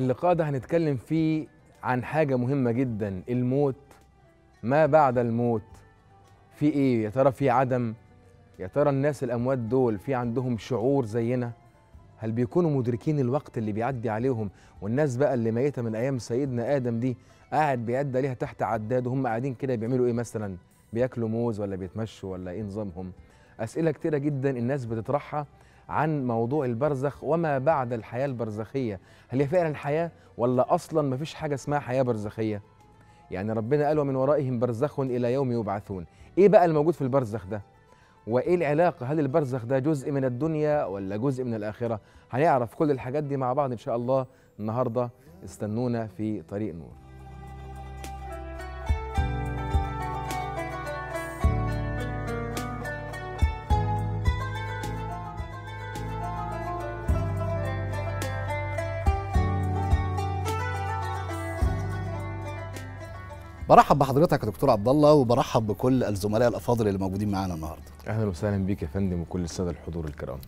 اللقاء ده هنتكلم فيه عن حاجة مهمة جدا الموت ما بعد الموت في ايه يا ترى في عدم يا ترى الناس الاموات دول في عندهم شعور زينا هل بيكونوا مدركين الوقت اللي بيعدي عليهم والناس بقى اللي ميتة من ايام سيدنا ادم دي قاعد بيعد عليها تحت عداد وهم قاعدين كده بيعملوا ايه مثلا بياكلوا موز ولا بيتمشوا ولا ايه نظامهم اسئله كتيره جدا الناس بتطرحها عن موضوع البرزخ وما بعد الحياة البرزخية هل هي فعلا حياة ولا أصلا ما فيش حاجة اسمها حياة برزخية يعني ربنا قال ومن ورائهم برزخ إلى يوم يبعثون إيه بقى الموجود في البرزخ ده وإيه العلاقة هل البرزخ ده جزء من الدنيا ولا جزء من الآخرة هنعرف كل الحاجات دي مع بعض إن شاء الله النهاردة استنونا في طريق نور برحب بحضرتك يا دكتور عبد الله وبرحب بكل الزملاء الافاضل اللي موجودين معانا النهارده اهلا وسهلا بيك يا فندم وكل الساده الحضور الكرام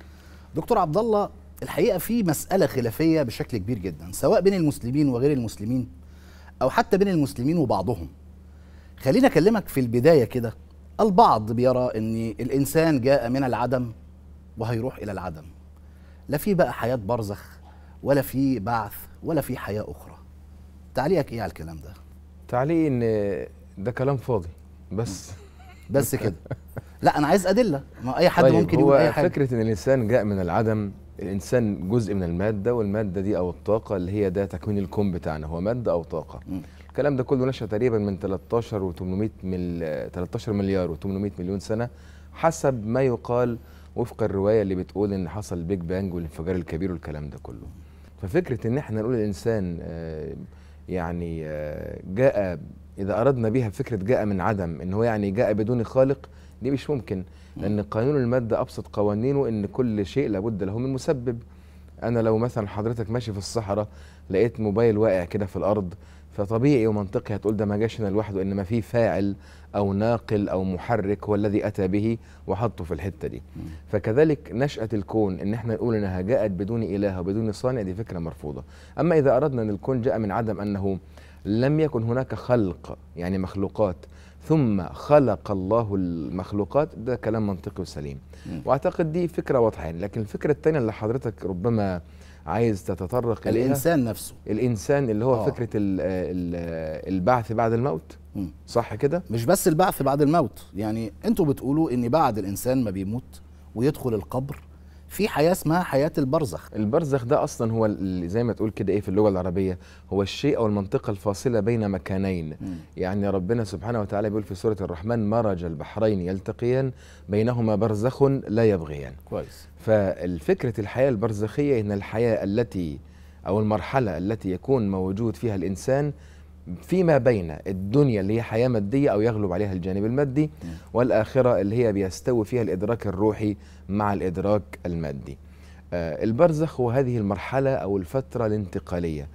دكتور عبد الله الحقيقه في مساله خلافيه بشكل كبير جدا سواء بين المسلمين وغير المسلمين او حتى بين المسلمين وبعضهم خليني اكلمك في البدايه كده البعض بيرى ان الانسان جاء من العدم وهيروح الى العدم لا في بقى حياه برزخ ولا في بعث ولا في حياه اخرى تعليقك ايه على الكلام ده تعليقي ان ده كلام فاضي بس بس كده لا انا عايز ادله ما اي حد طيب ممكن يقول اي حاجه فكره ان الانسان جاء من العدم الانسان جزء من الماده والماده دي او الطاقه اللي هي ده تكوين الكون بتاعنا هو ماده او طاقه الكلام ده كله نشأ تقريبا من 13 و800 مل... 13 مليار و800 مليون سنه حسب ما يقال وفق الروايه اللي بتقول ان حصل البيج بانج والانفجار الكبير والكلام ده كله ففكره ان احنا نقول الانسان آه يعني آه، جاء اذا اردنا بها فكره جاء من عدم ان هو يعني جاء بدون خالق دي مش ممكن لان قانون الماده ابسط قوانينه ان كل شيء لابد له من مسبب انا لو مثلا حضرتك ماشي في الصحراء لقيت موبايل واقع كده في الارض فطبيعي ومنطقي هتقول ده ما جاش لوحده انما في فاعل أو ناقل أو محرك هو الذي أتى به وحطه في الحتة دي فكذلك نشأة الكون إن احنا نقول إنها جاءت بدون إله وبدون صانع دي فكرة مرفوضة أما إذا أردنا أن الكون جاء من عدم أنه لم يكن هناك خلق يعني مخلوقات ثم خلق الله المخلوقات ده كلام منطقي وسليم واعتقد دي فكره واضحه يعني لكن الفكره الثانيه اللي حضرتك ربما عايز تتطرق إليها الإنسان نفسه الإنسان اللي هو أوه. فكرة الـ الـ البعث بعد الموت مم. صح كده؟ مش بس البعث بعد الموت يعني أنتوا بتقولوا إن بعد الإنسان ما بيموت ويدخل القبر في حياه اسمها حياه البرزخ البرزخ ده اصلا هو زي ما تقول كده ايه في اللغه العربيه هو الشيء او المنطقه الفاصله بين مكانين م. يعني ربنا سبحانه وتعالى بيقول في سوره الرحمن مرج البحرين يلتقيان بينهما برزخ لا يبغيان كويس فالفكره الحياه البرزخيه ان الحياه التي او المرحله التي يكون موجود فيها الانسان فيما بين الدنيا اللي هي حياة مادية أو يغلب عليها الجانب المادي والآخرة اللي هي بيستوي فيها الإدراك الروحي مع الإدراك المادي آه، البرزخ هو هذه المرحلة أو الفترة الانتقالية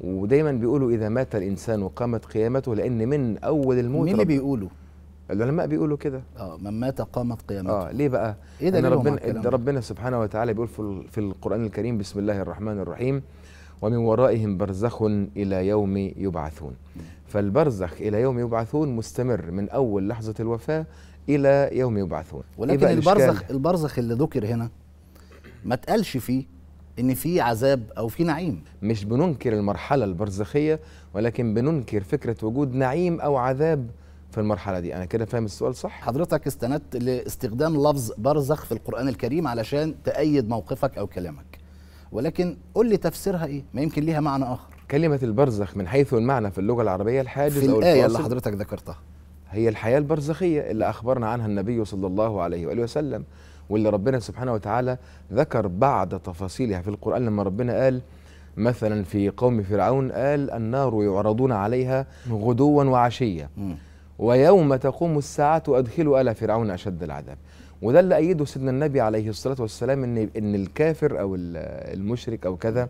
ودايما بيقولوا إذا مات الإنسان وقامت قيامته لأن من أول الموت مين اللي بيقولوا؟ العلماء بيقولوا كده اه من مات قامت قيامته اه ليه بقى؟ ايه ده ربنا ربنا سبحانه وتعالى بيقول في القرآن الكريم بسم الله الرحمن الرحيم ومن ورائهم برزخ إلى يوم يبعثون فالبرزخ إلى يوم يبعثون مستمر من أول لحظة الوفاة إلى يوم يبعثون ولكن البرزخ البرزخ اللي ذكر هنا ما اتقالش فيه ان في عذاب او في نعيم مش بننكر المرحله البرزخيه ولكن بننكر فكره وجود نعيم او عذاب في المرحله دي انا كده فاهم السؤال صح حضرتك استندت لاستخدام لفظ برزخ في القران الكريم علشان تأيد موقفك او كلامك ولكن قل لي تفسيرها ايه ما يمكن ليها معنى اخر كلمة البرزخ من حيث المعنى في اللغة العربية الحاجز في أو الآية اللي حضرتك ذكرتها هي الحياة البرزخية اللي أخبرنا عنها النبي صلى الله عليه وآله وسلم واللي ربنا سبحانه وتعالى ذكر بعد تفاصيلها في القرآن لما ربنا قال مثلا في قوم فرعون قال النار يعرضون عليها غدوا وعشية ويوم تقوم الساعة أدخلوا آل فرعون أشد العذاب وده اللي أيده سيدنا النبي عليه الصلاة والسلام إن إن الكافر أو المشرك أو كذا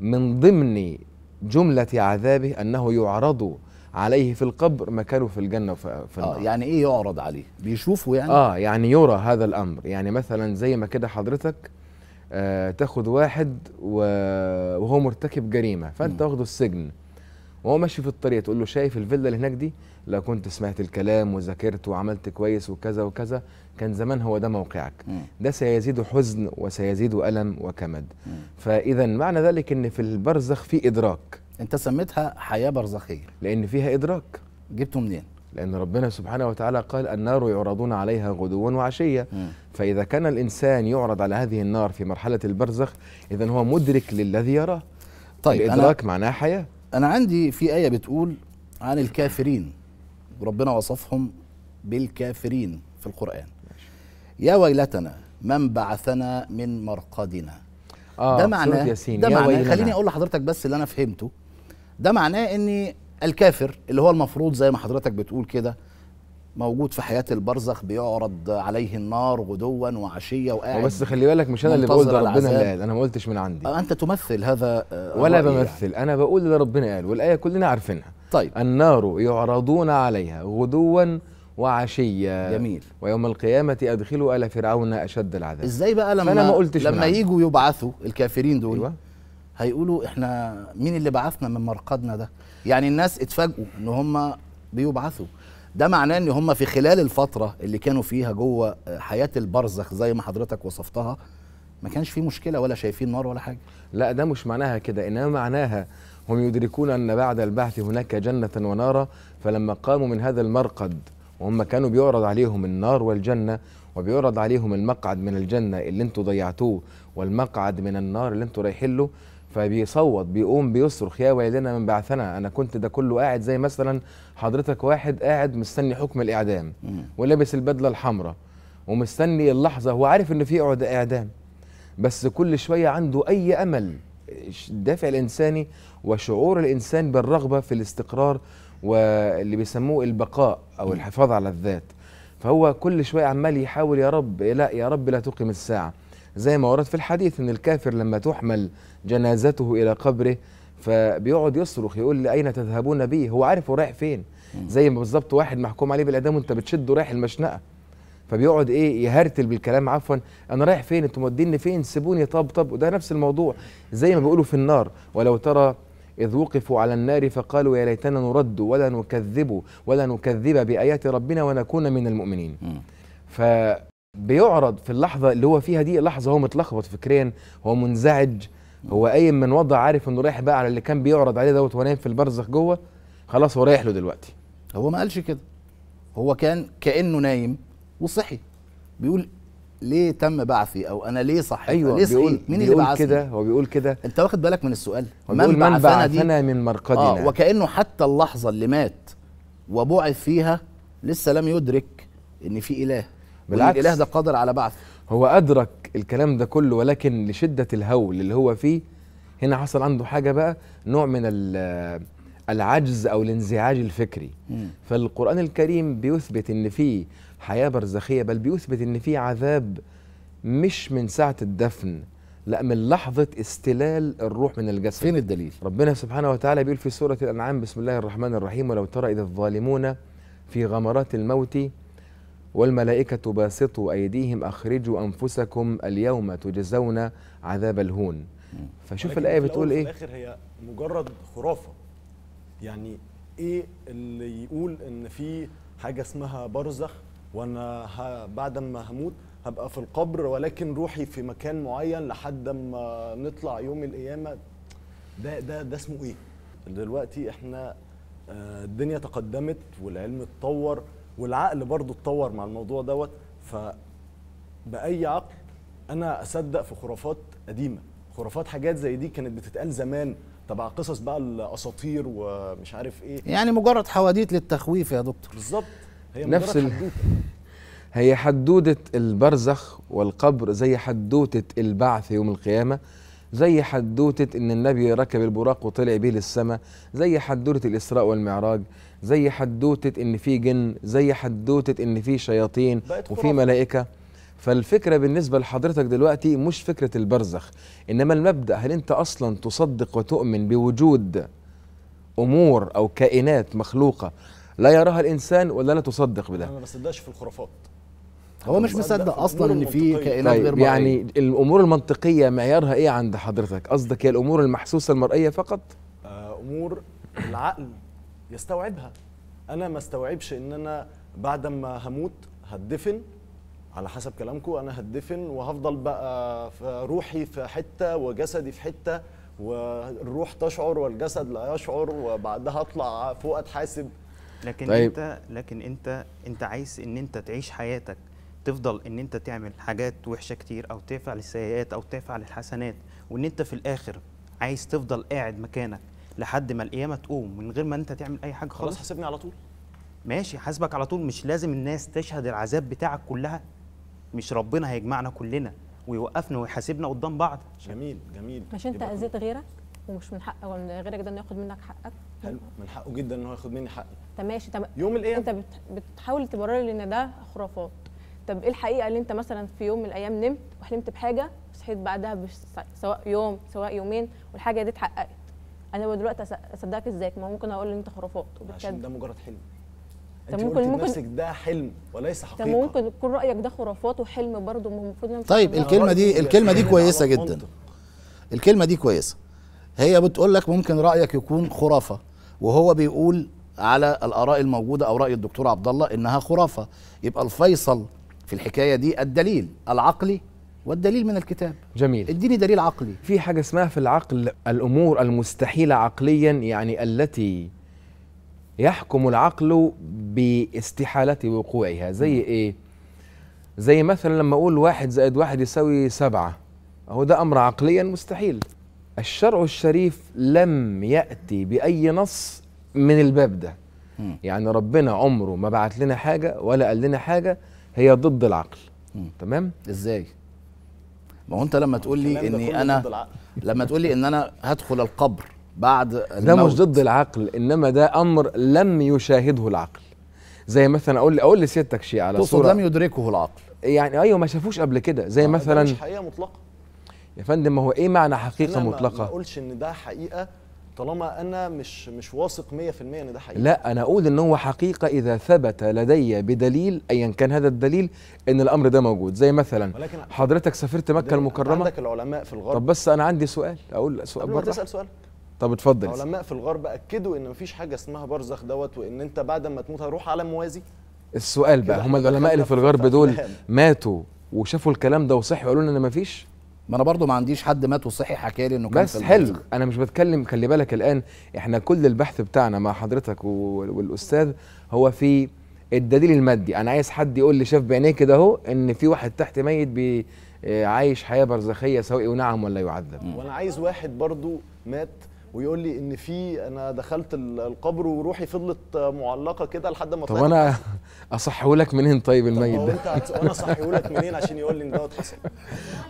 من ضمن جملة عذابه أنه يعرض عليه في القبر مكانه في الجنة في آه، النار آه يعني إيه يعرض عليه؟ بيشوفه يعني؟ آه يعني يرى هذا الأمر يعني مثلا زي ما كده حضرتك آه تاخد واحد وهو مرتكب جريمة فأنت واخده السجن وهو ماشي في الطريق تقول له شايف الفيلا اللي هناك دي لو كنت سمعت الكلام وذاكرت وعملت كويس وكذا وكذا كان زمان هو ده موقعك ده سيزيد حزن وسيزيد ألم وكمد فإذا معنى ذلك أن في البرزخ في إدراك أنت سميتها حياة برزخية لأن فيها إدراك جبته منين؟ لأن ربنا سبحانه وتعالى قال النار يعرضون عليها غدوا وعشية فإذا كان الإنسان يعرض على هذه النار في مرحلة البرزخ إذا هو مدرك للذي يراه طيب الإدراك معناه حياة أنا عندي في آية بتقول عن الكافرين وربنا وصفهم بالكافرين في القرآن يا ويلتنا من بعثنا من مرقدنا آه ده معناه ده معناه خليني اقول لحضرتك بس اللي انا فهمته ده معناه ان الكافر اللي هو المفروض زي ما حضرتك بتقول كده موجود في حياه البرزخ بيعرض عليه النار غدوا وعشيه وقاعد بس خلي بالك مش انا اللي بقول ده ربنا اللي قال انا ما قلتش من عندي انت تمثل هذا آه، ولا يعني. بمثل يعني. انا بقول ده ربنا قال والايه كلنا عارفينها طيب النار يعرضون عليها غدوا وعشية جميل ويوم القيامة أدخلوا آل فرعون أشد العذاب إزاي بقى لما ما قلتش لما يجوا يبعثوا الكافرين دول أيوة. هيقولوا إحنا مين اللي بعثنا من مرقدنا ده يعني الناس اتفاجئوا إن هم بيبعثوا ده معناه إن هم في خلال الفترة اللي كانوا فيها جوه حياة البرزخ زي ما حضرتك وصفتها ما كانش في مشكلة ولا شايفين نار ولا حاجة لا ده مش معناها كده إنما معناها هم يدركون أن بعد البعث هناك جنة ونارا فلما قاموا من هذا المرقد وهم كانوا بيعرض عليهم النار والجنة وبيعرض عليهم المقعد من الجنة اللي انتوا ضيعتوه والمقعد من النار اللي انتوا رايحين له فبيصوت بيقوم بيصرخ يا ويلنا من بعثنا انا كنت ده كله قاعد زي مثلا حضرتك واحد قاعد مستني حكم الاعدام ولابس البدله الحمراء ومستني اللحظه هو عارف ان في اعدام بس كل شويه عنده اي امل الدافع الانساني وشعور الانسان بالرغبه في الاستقرار واللي بيسموه البقاء او الحفاظ على الذات فهو كل شويه عمال يحاول يا رب لا يا رب لا تقم الساعه زي ما ورد في الحديث ان الكافر لما تحمل جنازته الى قبره فبيقعد يصرخ يقول لي اين تذهبون بي هو عارف هو رايح فين زي ما بالظبط واحد محكوم عليه بالاعدام وانت بتشده رايح المشنقه فبيقعد ايه يهرتل بالكلام عفوا انا رايح فين انتوا موديني فين سيبوني طب طب وده نفس الموضوع زي ما بيقولوا في النار ولو ترى إذ وقفوا على النار فقالوا يا ليتنا نرد ولا نكذب ولا نكذب بآيات ربنا ونكون من المؤمنين فبيعرض في اللحظة اللي هو فيها دي اللحظة هو متلخبط فكريا هو منزعج هو قايم من وضع عارف انه رايح بقى على اللي كان بيعرض عليه دوت ونايم في البرزخ جوه خلاص هو رايح له دلوقتي هو ما قالش كده هو كان كانه نايم وصحي بيقول ليه تم بعثي او انا ليه صحيت أيوة ليه صحيت بيقول مين بيقول اللي بعثني كده هو بيقول كده انت واخد بالك من السؤال من, من بعثنا دي من مرقدنا آه وكانه حتى اللحظه اللي مات وبعث فيها لسه لم يدرك ان في اله بالعكس الاله ده قادر على بعث هو ادرك الكلام ده كله ولكن لشده الهول اللي هو فيه هنا حصل عنده حاجه بقى نوع من العجز او الانزعاج الفكري م. فالقران الكريم بيثبت ان في حياة برزخية بل بيثبت إن في عذاب مش من ساعة الدفن لا من لحظة استلال الروح من الجسد فين الدليل؟ ربنا سبحانه وتعالى بيقول في سورة الأنعام بسم الله الرحمن الرحيم ولو ترى إذا الظالمون في غمرات الموت والملائكة باسطوا أيديهم أخرجوا أنفسكم اليوم تجزون عذاب الهون فشوف الآية بتقول إيه؟ في الآخر هي مجرد خرافة يعني إيه اللي يقول إن في حاجة اسمها برزخ وانا بعد ما هموت هبقى في القبر ولكن روحي في مكان معين لحد ما نطلع يوم القيامه ده ده ده اسمه ايه دلوقتي احنا آه، الدنيا تقدمت والعلم اتطور والعقل برضه اتطور مع الموضوع دوت ف باي عقل انا اصدق في خرافات قديمه خرافات حاجات زي دي كانت بتتقال زمان تبع قصص بقى الاساطير ومش عارف ايه يعني مجرد حواديت للتخويف يا دكتور بالظبط هي نفس ال... هي حدوده البرزخ والقبر زي حدوته البعث يوم القيامه زي حدوته ان النبي ركب البراق وطلع به للسماء زي حدوته الاسراء والمعراج زي حدوته ان في جن زي حدوته ان في شياطين وفي ملائكه فالفكره بالنسبه لحضرتك دلوقتي مش فكره البرزخ انما المبدا هل انت اصلا تصدق وتؤمن بوجود امور او كائنات مخلوقه لا يراها الانسان ولا لا تصدق بده انا ما بصدقش في الخرافات هو مش مصدق اصلا ان في كائنات طيب، غير مرئيه يعني الامور المنطقيه معيارها ايه عند حضرتك قصدك هي الامور المحسوسه المرئيه فقط آه، امور العقل يستوعبها انا ما استوعبش ان انا بعد ما هموت هدفن على حسب كلامكم انا هدفن وهفضل بقى في روحي في حته وجسدي في حته والروح تشعر والجسد لا يشعر وبعدها اطلع فوق اتحاسب لكن طيب. انت لكن انت انت عايز ان انت تعيش حياتك تفضل ان انت تعمل حاجات وحشه كتير او تفعل السيئات او تفعل الحسنات وان انت في الاخر عايز تفضل قاعد مكانك لحد ما القيامه تقوم من غير ما انت تعمل اي حاجه خالص خلاص حاسبني على طول ماشي حاسبك على طول مش لازم الناس تشهد العذاب بتاعك كلها مش ربنا هيجمعنا كلنا ويوقفنا ويحاسبنا قدام بعض جميل جميل مش انت اذيت غيرك ومش من حق غيرك ده انه ياخد منك حقك حلو من حقه جدا ان هو ياخد مني حقي تماشي ماشي طب يوم الايه انت بتحاول تبرر لي ان ده خرافات طب ايه الحقيقه اللي انت مثلا في يوم من الايام نمت وحلمت بحاجه وصحيت بعدها بس سواء يوم سواء يومين والحاجه دي اتحققت انا دلوقتي اصدقك ازاي ما ممكن اقول ان انت خرافات وبتكذب عشان ده مجرد حلم انت ممكن ممكن نفسك ده حلم وليس حقيقه طب ممكن يكون رايك ده خرافات وحلم برضه المفروض طيب الكلمه دي الكلمه دي كويسه جدا الكلمه دي كويسه هي بتقول لك ممكن رايك يكون خرافه وهو بيقول على الاراء الموجوده او راي الدكتور عبد الله انها خرافه يبقى الفيصل في الحكايه دي الدليل العقلي والدليل من الكتاب جميل اديني دليل عقلي في حاجه اسمها في العقل الامور المستحيله عقليا يعني التي يحكم العقل باستحاله وقوعها زي ايه زي مثلا لما اقول واحد زائد واحد يساوي سبعه هو ده امر عقليا مستحيل الشرع الشريف لم ياتي باي نص من الباب ده يعني ربنا عمره ما بعت لنا حاجه ولا قال لنا حاجه هي ضد العقل تمام ازاي ما هو انت لما تقول لي اني انا لما تقول لي ان انا هدخل القبر بعد الموت ده مش ضد العقل انما ده امر لم يشاهده العقل زي مثلا اقول اقول لسيادتك شيء على صوره لم يدركه العقل يعني ايوه ما شافوش قبل كده زي مثلا مش حقيقه مطلقه يا فندم ما هو ايه معنى حقيقه مطلقه ما اقولش ان ده حقيقه طالما انا مش مش واثق 100% ان ده حقيقي لا انا اقول ان هو حقيقه اذا ثبت لدي بدليل ايا كان هذا الدليل ان الامر ده موجود زي مثلا ولكن حضرتك سافرت مكه المكرمه عندك العلماء في الغرب طب بس انا عندي سؤال اقول سؤال بره تسال سؤال طب اتفضل العلماء في الغرب اكدوا ان مفيش حاجه اسمها برزخ دوت وان انت بعد ما تموت هروح عالم موازي السؤال بقى هم العلماء اللي في الغرب دول ماتوا وشافوا الكلام ده وصحوا وقالوا لنا ان مفيش ما انا برضو ما عنديش حد مات وصحي حكى لي انه كان بس حلو انا مش بتكلم خلي بالك الان احنا كل البحث بتاعنا مع حضرتك والاستاذ هو في الدليل المادي انا عايز حد يقول لي شاف بعينيه كده اهو ان في واحد تحت ميت بي آه، عايش حياه برزخيه سواء ونعم ولا يعذب وانا عايز واحد برضو مات ويقول لي ان في انا دخلت القبر وروحي فضلت معلقه كده لحد ما طلعت طب انا اصحهولك منين طيب الميت ده؟ انت وانا اصحهولك منين عشان يقول لي ان دوت حصل؟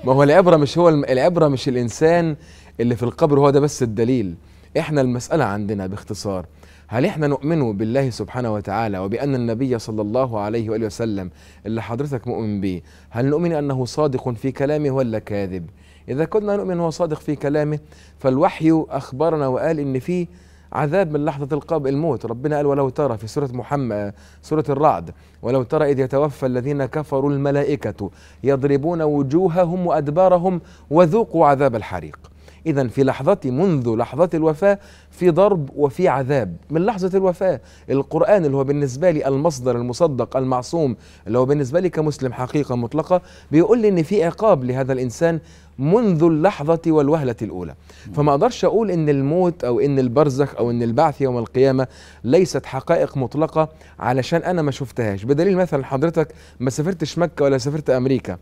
ما هو العبره مش هو العبره مش الانسان اللي في القبر هو ده بس الدليل احنا المساله عندنا باختصار هل احنا نؤمن بالله سبحانه وتعالى وبأن النبي صلى الله عليه وآله وسلم اللي حضرتك مؤمن به هل نؤمن أنه صادق في كلامه ولا كاذب؟ إذا كنا نؤمن هو صادق في كلامه فالوحي أخبرنا وقال إن في عذاب من لحظة القبر الموت ربنا قال ولو ترى في سورة محمد سورة الرعد ولو ترى إذ يتوفى الذين كفروا الملائكة يضربون وجوههم وأدبارهم وذوقوا عذاب الحريق إذا في لحظتي منذ لحظة الوفاة في ضرب وفي عذاب من لحظة الوفاة القرآن اللي هو بالنسبة لي المصدر المصدق المعصوم اللي هو بالنسبة لي كمسلم حقيقة مطلقة بيقول لي إن في عقاب لهذا الإنسان منذ اللحظة والوهلة الأولى فما أقدرش أقول إن الموت أو إن البرزخ أو إن البعث يوم القيامة ليست حقائق مطلقة علشان أنا ما شفتهاش بدليل مثلا حضرتك ما سافرتش مكة ولا سافرت أمريكا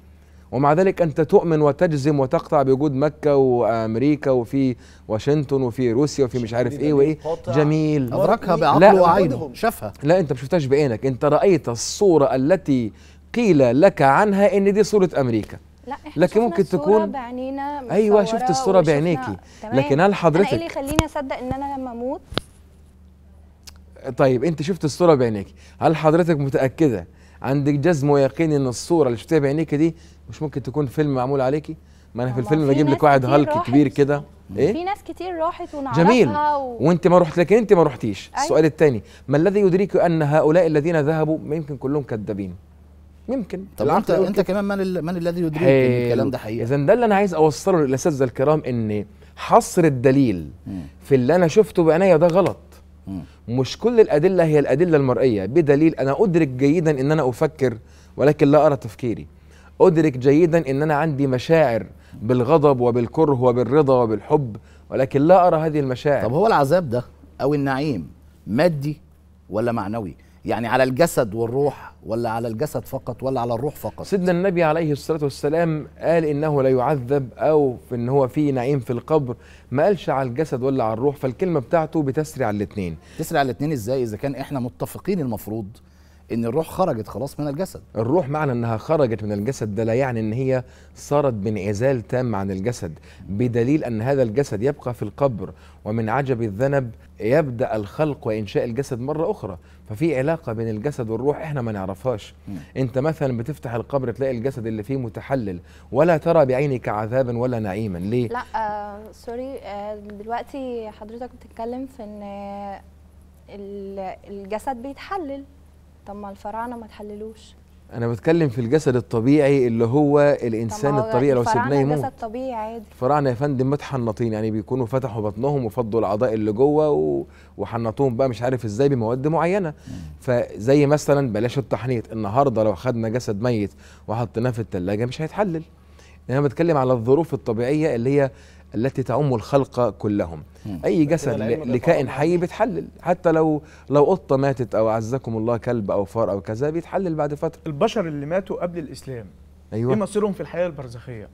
ومع ذلك انت تؤمن وتجزم وتقطع بوجود مكه وامريكا وفي واشنطن وفي روسيا وفي مش عارف ايه وايه جميل ادركها بعقله وعينه شافها لا انت ما شفتهاش بعينك انت رايت الصوره التي قيل لك عنها ان دي صوره امريكا لا لكن لكن ممكن تكون بعينينا ايوه شفت الصوره بعينيكي لكن هل حضرتك ايه اللي يخليني اصدق ان انا لما اموت طيب انت شفت الصوره بعينيكي هل حضرتك متاكده عندك جزم ويقين ان الصوره اللي شفتها بعينيكي دي مش ممكن تكون فيلم معمول عليكي ما انا في الفيلم بجيب لك واحد هالك كبير كده ايه في ناس كتير راحت ونعرفها جميل و... وانت ما رحت لكن انت ما رحتيش أيوة. السؤال الثاني ما الذي يدريك ان هؤلاء الذين ذهبوا يمكن كلهم كذابين يمكن طب انت انت كمان من, ال... من الذي يدريك ان الكلام ده حقيقي اذا ده اللي انا عايز اوصله للاساتذه الكرام ان حصر الدليل م. في اللي انا شفته بعينيا ده غلط مش كل الادله هي الادله المرئيه بدليل انا ادرك جيدا ان انا افكر ولكن لا ارى تفكيري أدرك جيدا أن أنا عندي مشاعر بالغضب وبالكره وبالرضا وبالحب ولكن لا أرى هذه المشاعر طب هو العذاب ده أو النعيم مادي ولا معنوي يعني على الجسد والروح ولا على الجسد فقط ولا على الروح فقط سيدنا النبي عليه الصلاة والسلام قال إنه لا يعذب أو في إن هو في نعيم في القبر ما قالش على الجسد ولا على الروح فالكلمة بتاعته بتسري على الاتنين تسري على الاتنين إزاي إذا كان إحنا متفقين المفروض ان الروح خرجت خلاص من الجسد الروح معنى انها خرجت من الجسد ده لا يعني ان هي صارت بانعزال تام عن الجسد بدليل ان هذا الجسد يبقى في القبر ومن عجب الذنب يبدا الخلق وانشاء الجسد مره اخرى ففي علاقه بين الجسد والروح احنا ما نعرفهاش م. انت مثلا بتفتح القبر تلاقي الجسد اللي فيه متحلل ولا ترى بعينك عذابا ولا نعيما ليه لا آه سوري آه دلوقتي حضرتك بتتكلم في ان الجسد بيتحلل طب ما الفراعنه ما تحللوش انا بتكلم في الجسد الطبيعي اللي هو الانسان الطبيعي لو سيبناه يموت الجسد طبيعي عادي الفراعنه يا فندم متحنطين يعني بيكونوا فتحوا بطنهم وفضوا الاعضاء اللي جوه وحنطوهم بقى مش عارف ازاي بمواد معينه فزي مثلا بلاش التحنيط النهارده لو خدنا جسد ميت وحطيناه في الثلاجه مش هيتحلل يعني انا بتكلم على الظروف الطبيعيه اللي هي التي تعم الخلق كلهم مم. اي جسد لكائن حي بيتحلل حتى لو لو قطه ماتت او عزكم الله كلب او فار او كذا بيتحلل بعد فتره البشر اللي ماتوا قبل الاسلام ايوه ايه مصيرهم في الحياه البرزخيه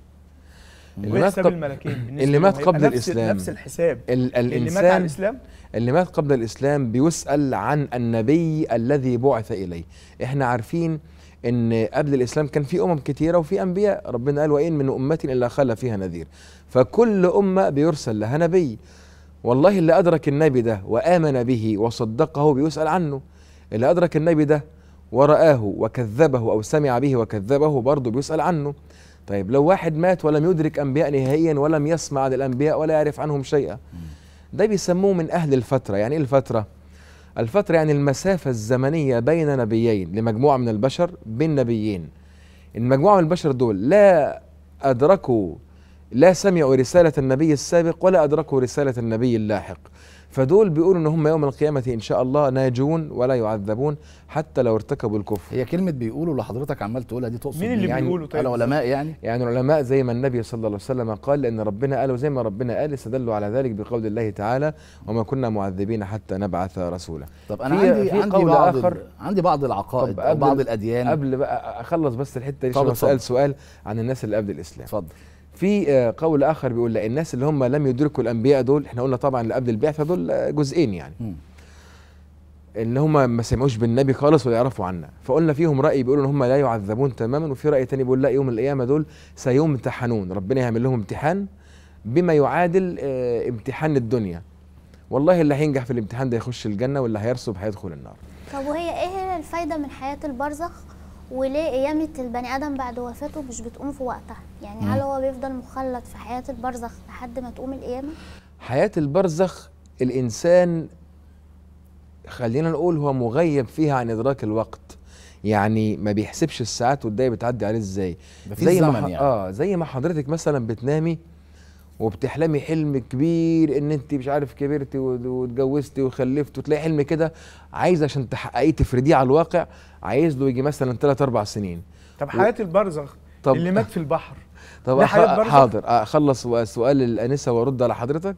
اللي مات قب... الملكين اللي مات قبل الاسلام نفس الحساب ال الانسان اللي مات عن الاسلام اللي مات قبل الاسلام بيسال عن النبي الذي بعث اليه احنا عارفين ان قبل الاسلام كان في امم كثيره وفي انبياء ربنا قال وان من امه الا خلى فيها نذير فكل أمة بيرسل لها نبي والله اللي أدرك النبي ده وآمن به وصدقه بيسأل عنه اللي أدرك النبي ده ورآه وكذبه أو سمع به وكذبه برضه بيسأل عنه طيب لو واحد مات ولم يدرك أنبياء نهائيا ولم يسمع عن الأنبياء ولا يعرف عنهم شيئا ده بيسموه من أهل الفترة يعني إيه الفترة؟ الفترة يعني المسافة الزمنية بين نبيين لمجموعة من البشر بين نبيين المجموعة من البشر دول لا أدركوا لا سمعوا رسالة النبي السابق ولا أدركوا رسالة النبي اللاحق فدول بيقولوا ان هم يوم القيامه ان شاء الله ناجون ولا يعذبون حتى لو ارتكبوا الكفر هي كلمه بيقولوا اللي حضرتك عمال تقولها دي تقصد مين اللي يعني بيقولوا طيب العلماء يعني يعني العلماء زي ما النبي صلى الله عليه وسلم قال لان ربنا قال وزي ما ربنا قال استدلوا على ذلك بقول الله تعالى وما كنا معذبين حتى نبعث رسولا طب انا في عندي في عندي بعض آخر عندي بعض العقائد او بعض الاديان قبل بقى اخلص بس الحته دي سؤال سؤال عن الناس اللي قبل الاسلام اتفضل في آه، قول اخر بيقول لا الناس اللي هم لم يدركوا الانبياء دول احنا قلنا طبعا اللي قبل البعثه دول آه، جزئين يعني م. ان هم ما سمعوش بالنبي خالص ولا يعرفوا عنا فقلنا فيهم راي بيقولوا ان هم لا يعذبون تماما وفي راي تاني بيقول لا يوم القيامه دول سيمتحنون ربنا يعمل لهم امتحان بما يعادل اه امتحان الدنيا والله اللي هينجح في الامتحان ده يخش الجنه واللي هيرسب هيدخل النار طب وهي ايه الفايده من حياه البرزخ وليه قيامة البني آدم بعد وفاته مش بتقوم في وقتها يعني هل هو بيفضل مخلد في حياة البرزخ لحد ما تقوم القيامة؟ حياة البرزخ الإنسان خلينا نقول هو مغيب فيها عن إدراك الوقت يعني ما بيحسبش الساعات والدقايق بتعدي عليه ازاي زي ما يعني. اه زي ما حضرتك مثلا بتنامي وبتحلمي حلم كبير ان انت مش عارف كبرتي واتجوزتي وخلفتي وتلاقي حلم كده عايز عشان تحققيه تفرديه على الواقع عايز له يجي مثلا ثلاث اربع سنين طب حياه و... البرزخ طب اللي مات في البحر طب أخ... حاضر اخلص سؤال الانسه وارد على حضرتك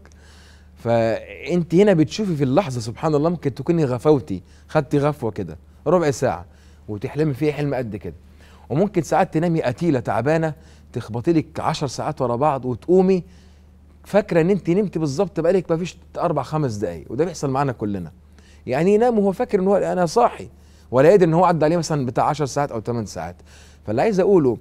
فانت هنا بتشوفي في اللحظه سبحان الله ممكن تكوني غفوتي خدتي غفوه كده ربع ساعه وتحلمي فيها حلم قد كده وممكن ساعات تنامي قتيله تعبانه تخبطي لك 10 ساعات ورا بعض وتقومي فاكره ان انت نمت بالظبط بقالك ما فيش اربع خمس دقائق وده بيحصل معانا كلنا يعني ينام وهو فاكر ان هو انا صاحي ولا يدري ان هو عدى عليه مثلا بتاع 10 ساعات او 8 ساعات فاللي عايز اقوله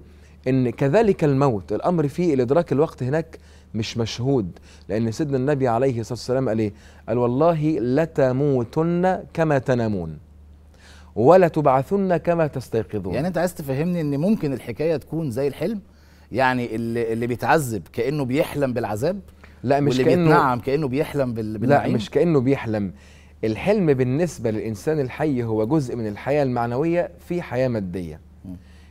ان كذلك الموت الامر فيه الادراك الوقت هناك مش مشهود لان سيدنا النبي عليه الصلاه والسلام قال ايه قال والله لتموتن كما تنامون ولا تبعثن كما تستيقظون يعني انت عايز تفهمني ان ممكن الحكايه تكون زي الحلم يعني اللي, اللي بيتعذب كانه بيحلم بالعذاب لا مش واللي كانه بيتنعم كانه بيحلم بال... بالنعيم لا مش كانه بيحلم الحلم بالنسبه للانسان الحي هو جزء من الحياه المعنويه في حياه ماديه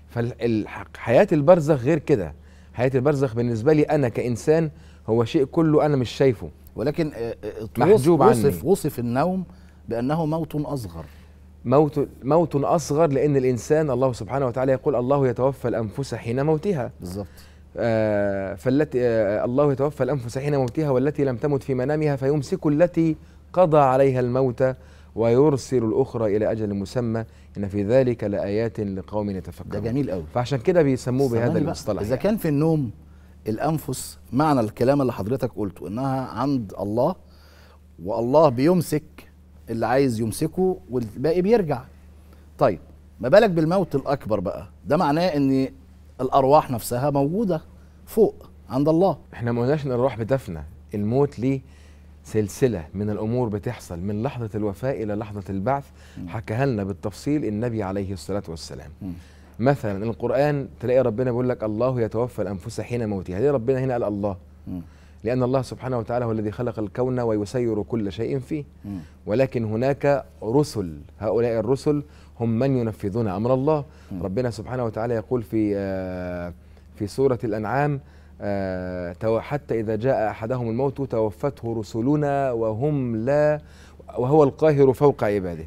فحياه البرزخ غير كده حياه البرزخ بالنسبه لي انا كانسان هو شيء كله انا مش شايفه ولكن آه، آه، محجوب عنه وصف وصف النوم بانه موت اصغر موت موت اصغر لان الانسان الله سبحانه وتعالى يقول الله يتوفى الانفس حين موتها بالظبط آه، فالتي آه، الله يتوفى الانفس حين موتها والتي لم تمت في منامها فيمسك التي قضى عليها الموت ويرسل الاخرى الى اجل مسمى ان في ذلك لايات لقوم يتفكرون ده جميل قوي فعشان كده بيسموه بهذا المصطلح اذا يعني. كان في النوم الانفس معنى الكلام اللي حضرتك قلته انها عند الله والله بيمسك اللي عايز يمسكه والباقي بيرجع طيب ما بالك بالموت الاكبر بقى ده معناه ان الارواح نفسها موجوده فوق عند الله احنا ما قلناش ان الروح بتفنى الموت ليه سلسلة من الأمور بتحصل من لحظة الوفاة إلى لحظة البعث حكاها لنا بالتفصيل النبي عليه الصلاة والسلام م. مثلا القرآن تلاقي ربنا بيقول لك الله يتوفى الأنفس حين موتها ليه ربنا هنا قال الله م. لأن الله سبحانه وتعالى هو الذي خلق الكون ويسير كل شيء فيه م. ولكن هناك رسل هؤلاء الرسل هم من ينفذون امر الله ربنا سبحانه وتعالى يقول في آه، في سوره الانعام آه، حتى اذا جاء احدهم الموت توفته رسلنا وهم لا وهو القاهر فوق عباده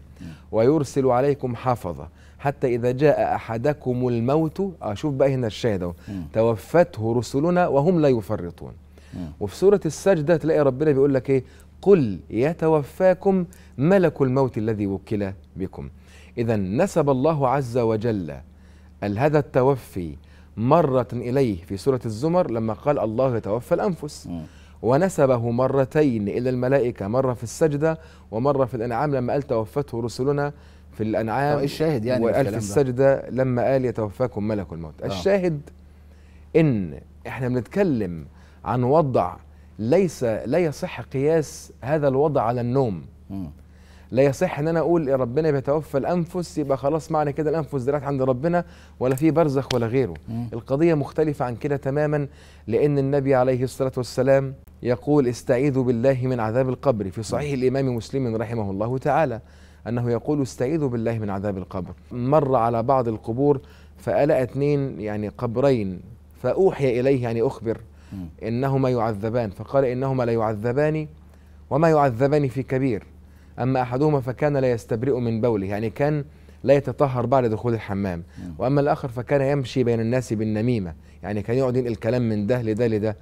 ويرسل عليكم حافظه حتى إذا جاء أحدكم الموت أشوف آه، بقى هنا الشاهد توفته رسلنا وهم لا يفرطون وفي سورة السجدة تلاقي ربنا بيقول لك إيه قل يتوفاكم ملك الموت الذي وكل بكم إذا نسب الله عز وجل هذا التوفي مرة إليه في سورة الزمر لما قال الله يتوفى الأنفس ونسبه مرتين إلى الملائكة مرة في السجدة ومرة في الأنعام لما قال توفته رسلنا في الأنعام طيب، الشاهد يعني وقال في السجدة لما قال يتوفاكم ملك الموت أوه. الشاهد إن إحنا بنتكلم عن وضع ليس لا يصح قياس هذا الوضع على النوم م. لا يصح ان انا اقول إيه، ربنا بيتوفى الانفس يبقى خلاص معنى كده الانفس دلوقتي عند ربنا ولا في برزخ ولا غيره مم. القضيه مختلفه عن كده تماما لان النبي عليه الصلاه والسلام يقول استعيذوا بالله من عذاب القبر في صحيح الامام مسلم رحمه الله تعالى انه يقول استعيذوا بالله من عذاب القبر مر على بعض القبور فألأ اثنين يعني قبرين فأوحي إليه يعني أخبر إنهما يعذبان فقال إنهما لا يعذبان وما يعذبان في كبير أما أحدهما فكان لا يستبرئ من بوله يعني كان لا يتطهر بعد دخول الحمام نعم. وأما الآخر فكان يمشي بين الناس بالنميمة يعني كان يقعد ينقل الكلام من ده لده لده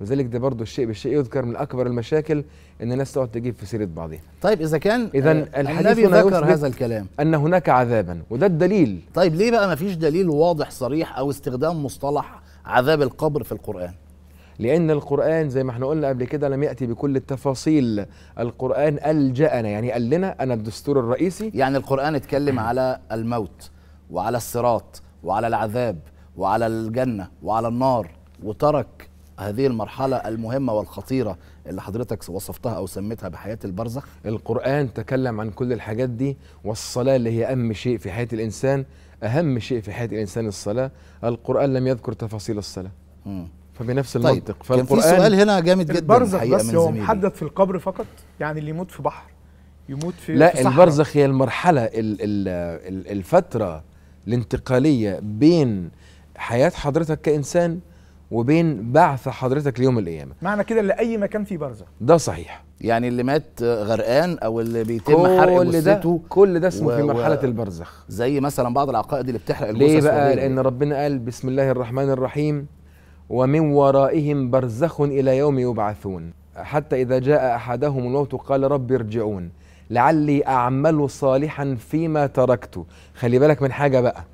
لذلك ده برضه الشيء بالشيء يذكر من اكبر المشاكل ان الناس تقعد تجيب في سيره بعضها طيب اذا كان اذا آه، الحديث النبي ذكر هذا الكلام ان هناك عذابا وده الدليل طيب ليه بقى ما فيش دليل واضح صريح او استخدام مصطلح عذاب القبر في القران لأن القرآن زي ما احنا قلنا قبل كده لم يأتي بكل التفاصيل القرآن ألجأنا يعني قال لنا أنا الدستور الرئيسي يعني القرآن اتكلم على الموت وعلى الصراط وعلى العذاب وعلى الجنة وعلى النار وترك هذه المرحلة المهمة والخطيرة اللي حضرتك وصفتها أو سميتها بحياة البرزخ القرآن تكلم عن كل الحاجات دي والصلاة اللي هي أهم شيء في حياة الإنسان أهم شيء في حياة الإنسان الصلاة القرآن لم يذكر تفاصيل الصلاة م. فبنفس طيب المنطق فالقران كان في سؤال هنا جامد جدا البرزخ بس هو محدد في القبر فقط يعني اللي يموت في بحر يموت في لا في البرزخ هي المرحله الـ الـ الـ الفتره الانتقاليه بين حياه حضرتك كانسان وبين بعث حضرتك ليوم القيامه معنى كده ان اي مكان فيه برزخ ده صحيح يعني اللي مات غرقان او اللي بيتم حرق جثته كل ده اسمه و... في مرحله و... البرزخ زي مثلا بعض العقائد اللي بتحرق الجثث ليه بقى لان ربنا قال بسم الله الرحمن الرحيم ومن ورائهم برزخ إلى يوم يبعثون حتى إذا جاء أحدهم الموت قال رب ارجعون لعلي أعمل صالحا فيما تركت خلي بالك من حاجة بقى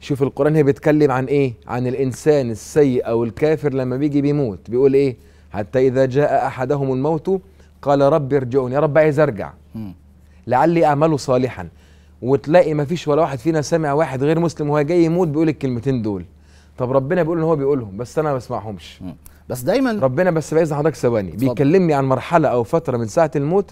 شوف القرآن هي بيتكلم عن إيه عن الإنسان السيء أو الكافر لما بيجي بيموت بيقول إيه حتى إذا جاء أحدهم الموت قال رب ارجعون يا رب عايز أرجع لعلي أعمل صالحا وتلاقي ما فيش ولا واحد فينا سامع واحد غير مسلم وهو جاي يموت بيقول الكلمتين دول طب ربنا بيقول ان هو بيقولهم بس انا ما بسمعهمش بس دايما ربنا بس باذن حضرتك ثواني بيكلمني عن مرحله او فتره من ساعه الموت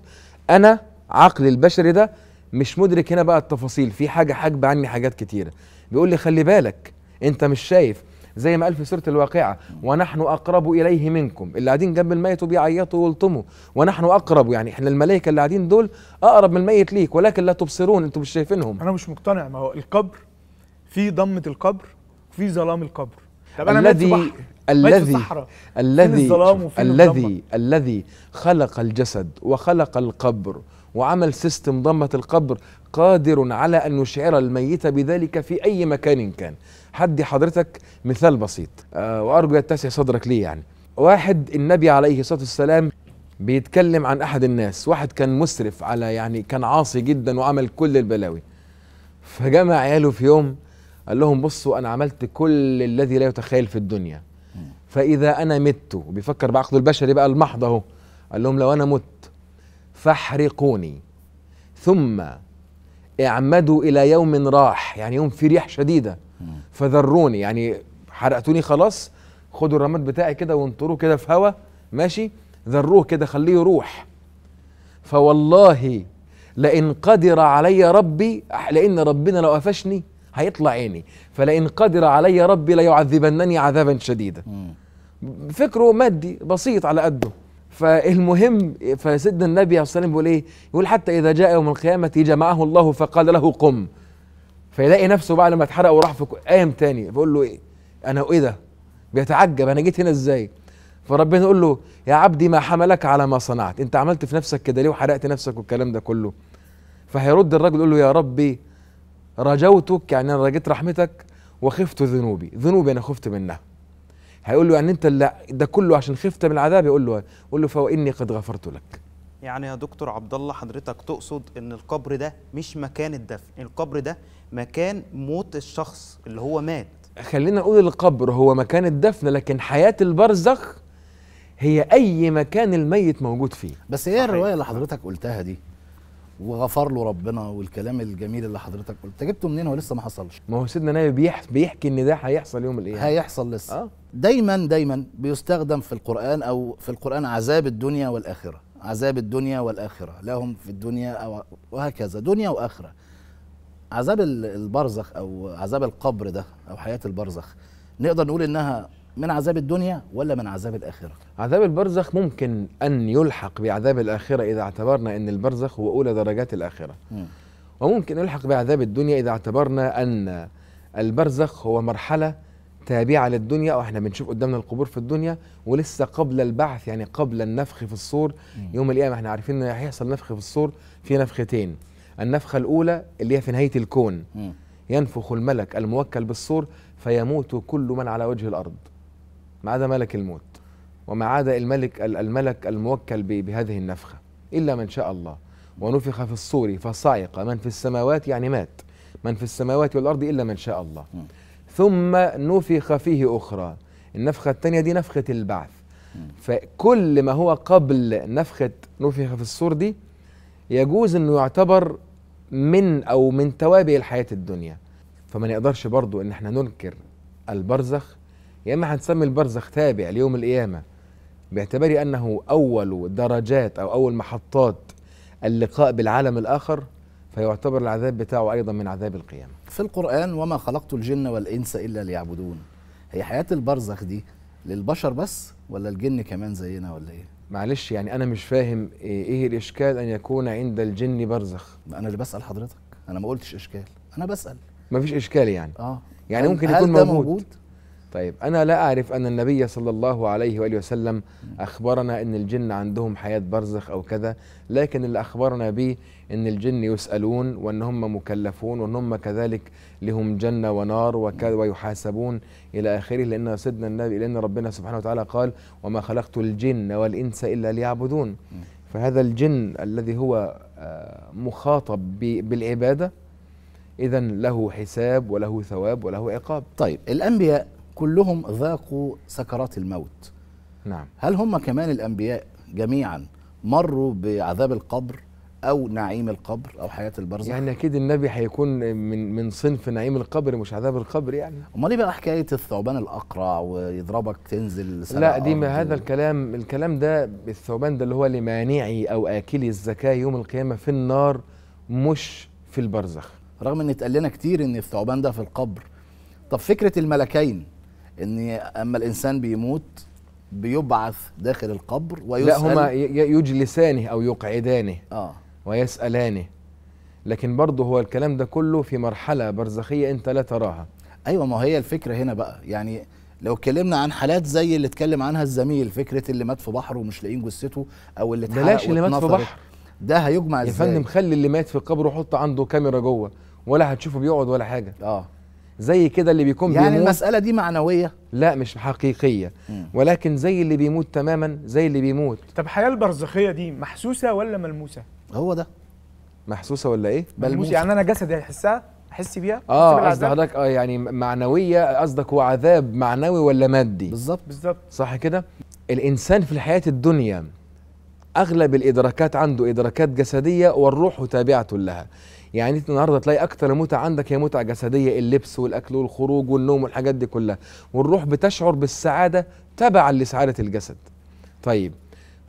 انا عقلي البشري ده مش مدرك هنا بقى التفاصيل في حاجه حاجبه عني حاجات كتيره بيقول لي خلي بالك انت مش شايف زي ما قال في سوره الواقعه ونحن اقرب اليه منكم اللي قاعدين جنب الميت وبيعيطوا ويلطموا ونحن اقرب يعني احنا الملائكه اللي قاعدين دول اقرب من الميت ليك ولكن لا تبصرون انتوا مش شايفينهم انا مش مقتنع ما هو القبر في ضمه القبر في ظلام القبر طب انا الذي الذي الذي الذي الذي خلق الجسد وخلق القبر وعمل سيستم ضمة القبر قادر على أن يشعر الميت بذلك في أي مكان كان حدي حضرتك مثال بسيط أه وأرجو يتسع صدرك ليه يعني واحد النبي عليه الصلاة والسلام بيتكلم عن أحد الناس واحد كان مسرف على يعني كان عاصي جدا وعمل كل البلاوي فجمع عياله في يوم قال لهم بصوا انا عملت كل الذي لا يتخيل في الدنيا فاذا انا مت وبيفكر بعقله البشري بقى المحض اهو قال لهم لو انا مت فاحرقوني ثم اعمدوا الى يوم راح يعني يوم في ريح شديده فذروني يعني حرقتوني خلاص خدوا الرماد بتاعي كده وانطروه كده في هوا ماشي ذروه كده خليه يروح فوالله لئن قدر علي ربي لان ربنا لو قفشني هيطلع عيني فلئن قدر علي ربي ليعذبنني عذابا شديدا فكره مادي بسيط على قده فالمهم فسيدنا النبي عليه الصلاه والسلام بيقول ايه؟ يقول حتى اذا جاء يوم القيامه جمعه الله فقال له قم فيلاقي نفسه بعد ما اتحرق وراح في قايم تاني بيقول له ايه؟ انا وايه ده؟ بيتعجب انا جيت هنا ازاي؟ فربنا يقول له يا عبدي ما حملك على ما صنعت انت عملت في نفسك كده ليه وحرقت نفسك والكلام ده كله فهيرد الرجل يقول له يا ربي رجوتك يعني انا رجيت رحمتك وخفت ذنوبي ذنوبي انا خفت منها هيقول له يعني انت لا ده كله عشان خفت من العذاب يقول له يقول له فواني قد غفرت لك يعني يا دكتور عبد الله حضرتك تقصد ان القبر ده مش مكان الدفن القبر ده مكان موت الشخص اللي هو مات خلينا نقول القبر هو مكان الدفن لكن حياه البرزخ هي اي مكان الميت موجود فيه بس ايه الروايه اللي حضرتك قلتها دي وغفر له ربنا والكلام الجميل اللي حضرتك قلت جبته منين هو لسه ما حصلش ما هو سيدنا النبي بيح... بيحكي ان ده هيحصل يوم الايه هيحصل لسه آه. دايما دايما بيستخدم في القران او في القران عذاب الدنيا والاخره عذاب الدنيا والاخره لهم في الدنيا أو وهكذا دنيا واخره عذاب البرزخ او عذاب القبر ده او حياه البرزخ نقدر نقول انها من عذاب الدنيا ولا من عذاب الآخرة؟ عذاب البرزخ ممكن أن يلحق بعذاب الآخرة إذا اعتبرنا أن البرزخ هو أولى درجات الآخرة م. وممكن يلحق بعذاب الدنيا إذا اعتبرنا أن البرزخ هو مرحلة تابعة للدنيا واحنا بنشوف قدامنا القبور في الدنيا ولسه قبل البعث يعني قبل النفخ في الصور م. يوم القيامة احنا عارفين أنه هيحصل نفخ في الصور في نفختين النفخة الأولى اللي هي في نهاية الكون م. ينفخ الملك الموكل بالصور فيموت كل من على وجه الأرض ما عدا ملك الموت وما عدا الملك الملك الموكل بهذه النفخة إلا من شاء الله ونفخ في الصور فصعق من في السماوات يعني مات من في السماوات والأرض إلا من شاء الله ثم نفخ فيه أخرى النفخة الثانية دي نفخة البعث فكل ما هو قبل نفخة نفخ في الصور دي يجوز انه يعتبر من او من توابع الحياة الدنيا فما نقدرش برضو ان احنا ننكر البرزخ يا اما هنسمي البرزخ تابع ليوم القيامه باعتباري انه اول درجات او اول محطات اللقاء بالعالم الاخر فيعتبر العذاب بتاعه ايضا من عذاب القيامه. في القران وما خلقت الجن والانس الا ليعبدون. هي حياه البرزخ دي للبشر بس ولا الجن كمان زينا ولا ايه؟ معلش يعني انا مش فاهم ايه, إيه الاشكال ان يكون عند الجن برزخ؟ ما انا اللي بسال حضرتك، انا ما قلتش اشكال، انا بسال. ما فيش اشكال يعني؟ اه يعني ممكن يكون موجود؟ موجود؟ طيب أنا لا أعرف أن النبي صلى الله عليه وآله وسلم أخبرنا أن الجن عندهم حياة برزخ أو كذا لكن اللي أخبرنا به أن الجن يسألون وأن هم مكلفون وأن هم كذلك لهم جنة ونار وكذا ويحاسبون إلى آخره لأن سيدنا النبي لأن ربنا سبحانه وتعالى قال وما خلقت الجن والإنس إلا ليعبدون فهذا الجن الذي هو آه، مخاطب بالعبادة إذا له حساب وله ثواب وله عقاب طيب الأنبياء كلهم ذاقوا سكرات الموت نعم هل هم كمان الأنبياء جميعا مروا بعذاب القبر أو نعيم القبر أو حياة البرزخ يعني أكيد النبي هيكون من من صنف نعيم القبر مش عذاب القبر يعني أمال إيه بقى حكاية الثعبان الأقرع ويضربك تنزل لا دي ما هذا الكلام الكلام ده الثعبان ده اللي هو لمانعي أو آكلي الزكاة يوم القيامة في النار مش في البرزخ رغم ان اتقال لنا كتير ان الثعبان ده في القبر طب فكره الملكين ان اما الانسان بيموت بيبعث داخل القبر ويسأل لا هما يجلسانه او يقعدانه اه ويسألانه لكن برضه هو الكلام ده كله في مرحله برزخيه انت لا تراها ايوه ما هي الفكره هنا بقى يعني لو اتكلمنا عن حالات زي اللي اتكلم عنها الزميل فكره اللي مات في بحر ومش لاقيين جثته او اللي اتحرق بلاش اللي مات في بحر ده هيجمع ازاي يا فندم خلي اللي مات في قبره حط عنده كاميرا جوه ولا هتشوفه بيقعد ولا حاجه اه زي كده اللي بيكون يعني بيموت المسألة دي معنوية؟ لا مش حقيقية مم. ولكن زي اللي بيموت تماما زي اللي بيموت طب الحياة البرزخية دي محسوسة ولا ملموسة؟ هو ده محسوسة ولا ايه؟ ملموسة يعني أنا جسدي هيحسها؟ احس بيها اه قصد حضرتك اه يعني معنويه قصدك هو عذاب معنوي ولا مادي بالظبط بالظبط صح كده الانسان في الحياه الدنيا اغلب الادراكات عنده ادراكات جسديه والروح تابعه لها يعني انت النهارده تلاقي اكتر متعه عندك هي متعه جسديه اللبس والاكل والخروج والنوم والحاجات دي كلها والروح بتشعر بالسعاده تبعا لسعاده الجسد طيب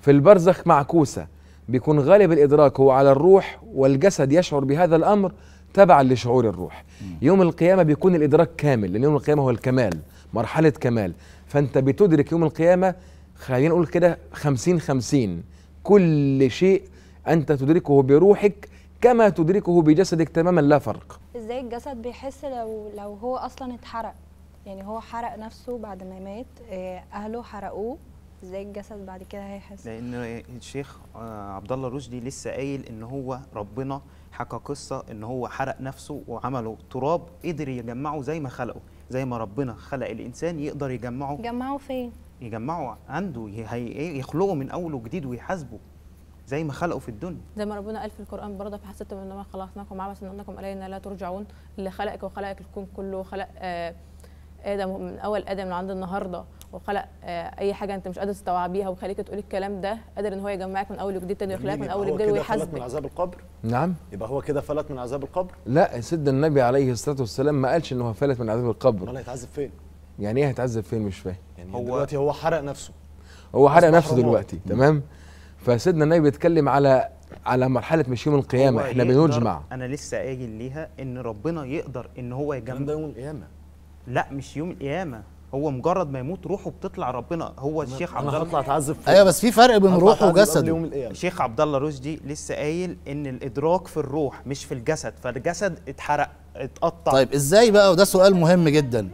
في البرزخ معكوسه بيكون غالب الادراك هو على الروح والجسد يشعر بهذا الامر تبعا لشعور الروح يوم القيامه بيكون الادراك كامل لان يوم القيامه هو الكمال مرحله كمال فانت بتدرك يوم القيامه خلينا نقول كده خمسين خمسين كل شيء أنت تدركه بروحك كما تدركه بجسدك تماما لا فرق ازاي الجسد بيحس لو لو هو اصلا اتحرق يعني هو حرق نفسه بعد ما مات آه، اهله حرقوه ازاي الجسد بعد كده هيحس لان الشيخ آه، عبد الله رشدي لسه قايل ان هو ربنا حكى قصه ان هو حرق نفسه وعمله تراب قدر يجمعه زي ما خلقه زي ما ربنا خلق الانسان يقدر يجمعه يجمعه فين يجمعه عنده إيه؟ يخلقه من اول وجديد ويحاسبه زي ما خلقوا في الدنيا زي ما ربنا قال في القران برضه فحسبتم انما خلقناكم عبثا وانكم الينا لا ترجعون اللي خلقك وخلقك الكون كله خلق آه، ادم من اول ادم لعند النهارده وخلق آه، اي حاجه انت مش قادر تستوعبيها وخليك تقول الكلام ده قادر ان هو يجمعك من اول وجديد تاني يخلقك يعني من اول وجديد ويحاسبك فلت من عذاب القبر نعم يبقى هو كده فلت من عذاب القبر لا سيدنا النبي عليه الصلاه والسلام ما قالش ان هو فلت من عذاب القبر امال هيتعذب فين يعني ايه هيتعذب فين مش فاهم يعني هو دلوقتي هو حرق نفسه هو حرق نفسه دلوقتي تمام فسيدنا النبي بيتكلم على على مرحله مش يوم القيامه احنا بنجمع انا لسه قايل ليها ان ربنا يقدر ان هو يجمع ده يوم القيامه لا مش يوم القيامه هو مجرد ما يموت روحه بتطلع ربنا هو الشيخ عبد الله هطلع اتعذب ايوه بس في فرق بين روحه وجسده الشيخ عبد الله رشدي لسه قايل ان الادراك في الروح مش في الجسد فالجسد اتحرق اتقطع طيب ازاي بقى وده سؤال مهم جدا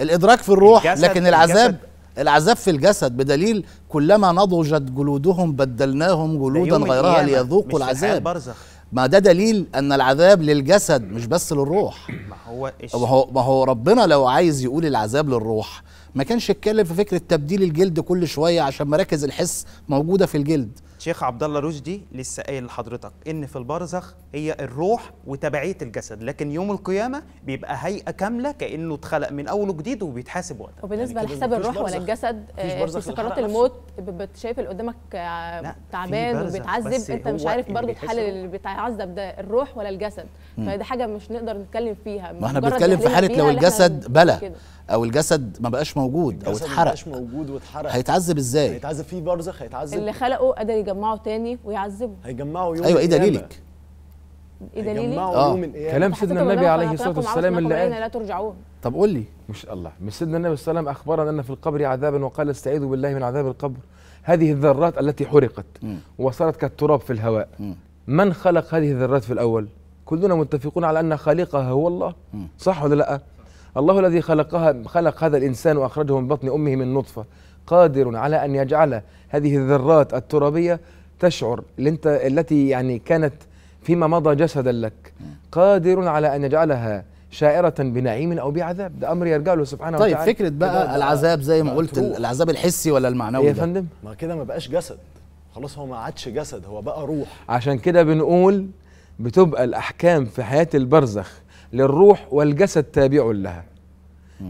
الادراك في الروح لكن العذاب العذاب في الجسد بدليل كلما نضجت جلودهم بدلناهم جلودا غيرها ليذوقوا العذاب ما ده دليل ان العذاب للجسد مش بس للروح ما هو إيش؟ ما هو ما هو ربنا لو عايز يقول العذاب للروح ما كانش اتكلم في فكره تبديل الجلد كل شويه عشان مراكز الحس موجوده في الجلد شيخ عبد الله رشدي لسه قايل لحضرتك ان في البرزخ هي الروح وتبعيه الجسد لكن يوم القيامه بيبقى هيئه كامله كانه اتخلق من اول وجديد وبيتحاسب وقتها وبالنسبه يعني لحساب الروح ولا الجسد آه، في سكرات الموت شايف اللي قدامك آه، تعبان وبيتعذب انت مش عارف برضه تحلل اللي بيتعذب ده الروح ولا الجسد فدي حاجه مش نقدر نتكلم فيها ما احنا بنتكلم في حاله لو الجسد بلى او الجسد ما بقاش موجود او اتحرق ما بقاش موجود واتحرق هيتعذب ازاي هيتعذب في برزخ هيتعذب اللي خلقه قادر هيجمعوا تاني ويعذبوا هيجمعوا يوم ايوه ايه دليلك؟ ايه دليلي؟ آه. يوم كلام سيدنا النبي عليه الصلاه والسلام اللي قال لا ترجعون طب قول لي مش الله مش سيدنا النبي صلى الله عليه وسلم اخبرنا ان في القبر عذابا وقال استعيذوا بالله من عذاب القبر هذه الذرات التي حرقت م. وصارت كالتراب في الهواء م. من خلق هذه الذرات في الاول؟ كلنا متفقون على ان خالقها هو الله م. صح ولا لا؟ الله الذي خلقها خلق هذا الانسان واخرجه من بطن امه من نطفه قادر على ان يجعل هذه الذرات الترابيه تشعر اللي انت التي يعني كانت فيما مضى جسدا لك قادر على ان يجعلها شائرة بنعيم أو بعذاب ده أمر يرجع له سبحانه طيب وتعالى طيب فكرة بقى العذاب زي ما قلت العذاب الحسي ولا المعنوي إيه يا فندم ما كده ما بقاش جسد خلاص هو ما عادش جسد هو بقى روح عشان كده بنقول بتبقى الأحكام في حياة البرزخ للروح والجسد تابع لها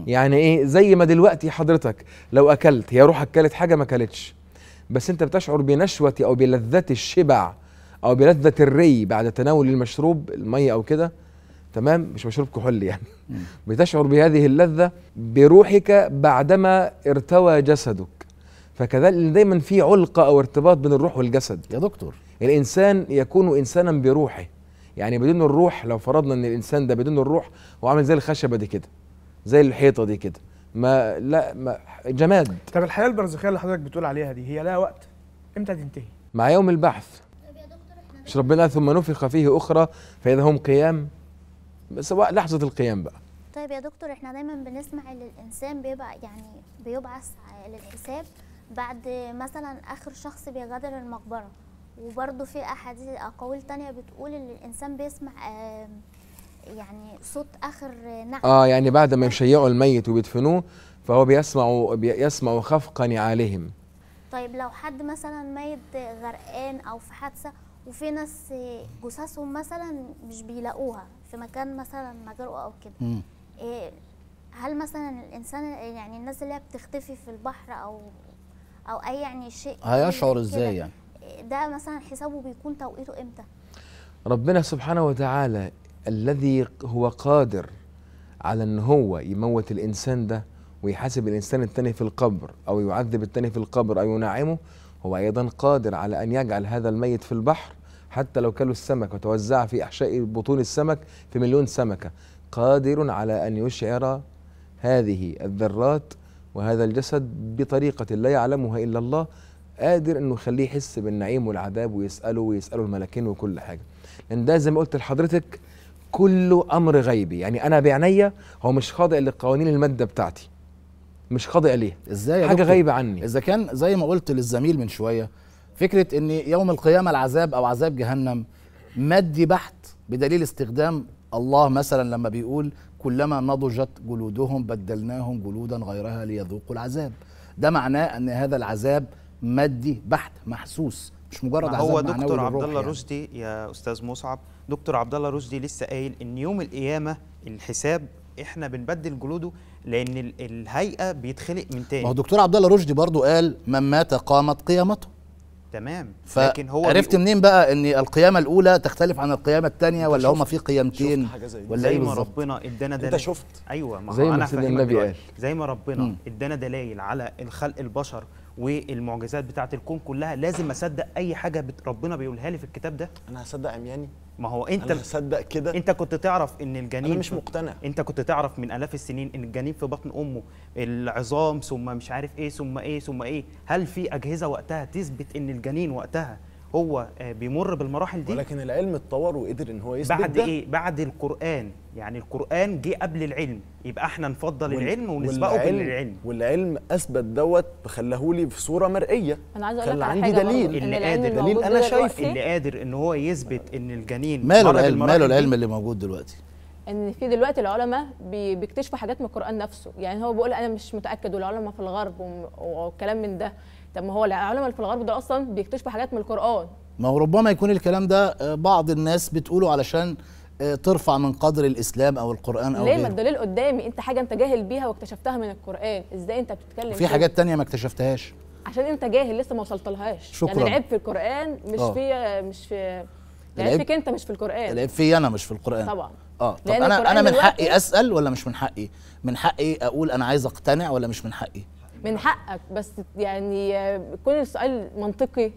يعني ايه زي ما دلوقتي حضرتك لو اكلت هي روحك اكلت حاجه ما اكلتش بس انت بتشعر بنشوه او بلذه الشبع او بلذه الري بعد تناول المشروب الميه او كده تمام مش مشروب كحول يعني بتشعر بهذه اللذه بروحك بعدما ارتوى جسدك فكذلك دايما في علقه او ارتباط بين الروح والجسد يا دكتور الانسان يكون انسانا بروحه يعني بدون الروح لو فرضنا ان الانسان ده بدون الروح هو عامل زي الخشبه دي كده زي الحيطه دي كده ما لا ما جماد طب الحياه البرزخيه اللي حضرتك بتقول عليها دي هي لها وقت امتى تنتهي مع يوم البعث مش ربنا ثم نفخ فيه اخرى فاذا هم قيام سواء لحظه القيام بقى طيب يا دكتور احنا دايما بنسمع ان الانسان بيبقى يعني بيبعث للحساب بعد مثلا اخر شخص بيغادر المقبره وبرضه في احاديث اقاويل تانية بتقول ان الانسان بيسمع آه يعني صوت اخر نعم اه يعني بعد ما يشيعوا الميت وبيدفنوه فهو بيسمع بيسمع خفق نعالهم طيب لو حد مثلا ميت غرقان او في حادثه وفي ناس جثثهم مثلا مش بيلاقوها في مكان مثلا مجرؤ او كده إيه، هل مثلا الانسان يعني الناس اللي هي بتختفي في البحر او او اي يعني شيء هيشعر ازاي يعني إيه، ده مثلا حسابه بيكون توقيته امتى ربنا سبحانه وتعالى الذي هو قادر على ان هو يموت الانسان ده ويحاسب الانسان الثاني في القبر او يعذب الثاني في القبر او ينعمه هو ايضا قادر على ان يجعل هذا الميت في البحر حتى لو كلوا السمك وتوزع في احشاء بطون السمك في مليون سمكه قادر على ان يشعر هذه الذرات وهذا الجسد بطريقه لا يعلمها الا الله قادر انه يخليه يحس بالنعيم والعذاب ويساله ويساله الملاكين وكل حاجه لان ده زي ما قلت لحضرتك كله امر غيبي يعني انا بعينيا هو مش خاضع لقوانين الماده بتاعتي مش خاضع ليها ازاي حاجه غايبه عني اذا كان زي ما قلت للزميل من شويه فكره ان يوم القيامه العذاب او عذاب جهنم مادي بحت بدليل استخدام الله مثلا لما بيقول كلما نضجت جلودهم بدلناهم جلودا غيرها ليذوقوا العذاب ده معناه ان هذا العذاب مادي بحت محسوس مش مجرد هو دكتور عبد الله يعني. رشدي يا استاذ مصعب دكتور عبد الله رشدي لسه قايل ان يوم القيامه الحساب احنا بنبدل جلوده لان الهيئه بيتخلق من تاني ما هو دكتور عبد الله رشدي برضه قال من مات قامت قيامته تمام ف... لكن هو عرفت منين بقى ان القيامه الاولى تختلف عن القيامه الثانيه ولا هما في قيامتين ولا زي ايه ما ربنا ادانا دلائل انت شفت ايوه ما زي ما سيدنا النبي قال زي ما ربنا ادانا دلائل على الخلق البشر والمعجزات بتاعه الكون كلها لازم اصدق اي حاجه ربنا بيقولها لي في الكتاب ده انا هصدق عمياني ما هو انت انا هصدق كده انت كنت تعرف ان الجنين انا مش مقتنع انت كنت تعرف من الاف السنين ان الجنين في بطن امه العظام ثم مش عارف ايه ثم ايه ثم ايه هل في اجهزه وقتها تثبت ان الجنين وقتها هو آه، بيمر بالمراحل دي ولكن العلم اتطور وقدر ان هو يثبت بعد ده. ايه بعد القران يعني القران جه قبل العلم يبقى احنا نفضل وال... العلم ونسبقه بالعلم والعلم اثبت دوت فخلاه لي في صوره مرئيه انا عايز اقول لك عندي دليل اللي قادر دليل انا شايف اللي قادر ان هو يثبت ان الجنين ماله العلم ماله العلم اللي موجود دلوقتي ان في دلوقتي العلماء بيكتشفوا حاجات من القران نفسه يعني هو بيقول انا مش متاكد والعلماء في الغرب والكلام من ده طب ما هو العلماء اللي في الغرب ده اصلا بيكتشفوا حاجات من القران ما هو ربما يكون الكلام ده آه، بعض الناس بتقوله علشان آه، ترفع من قدر الاسلام او القران او ليه ما الدليل قدامي انت حاجه انت جاهل بيها واكتشفتها من القران ازاي انت بتتكلم في حاجات تانية ما اكتشفتهاش عشان انت جاهل لسه ما وصلتلهاش يعني شكرا يعني العيب في القران مش آه. في مش في يعني العيب فيك انت مش في القران العيب في انا مش في القران طبعا اه طب انا انا من حقي اسال ولا مش من حقي من حقي اقول انا عايز اقتنع ولا مش من حقي من حقك بس يعني آه، يكون السؤال منطقي